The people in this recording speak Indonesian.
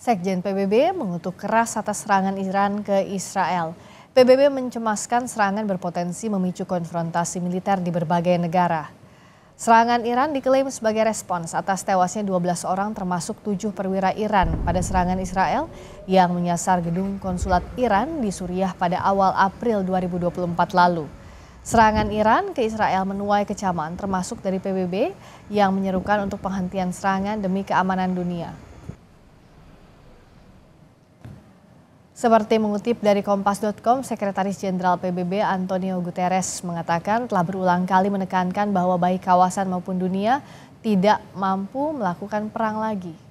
Sekjen PBB mengutuk keras atas serangan Iran ke Israel. PBB mencemaskan serangan berpotensi memicu konfrontasi militer di berbagai negara. Serangan Iran diklaim sebagai respons atas tewasnya 12 orang termasuk 7 perwira Iran pada serangan Israel yang menyasar gedung konsulat Iran di Suriah pada awal April 2024 lalu. Serangan Iran ke Israel menuai kecaman termasuk dari PBB yang menyerukan untuk penghentian serangan demi keamanan dunia. Seperti mengutip dari Kompas.com, Sekretaris Jenderal PBB Antonio Guterres mengatakan telah berulang kali menekankan bahwa baik kawasan maupun dunia tidak mampu melakukan perang lagi.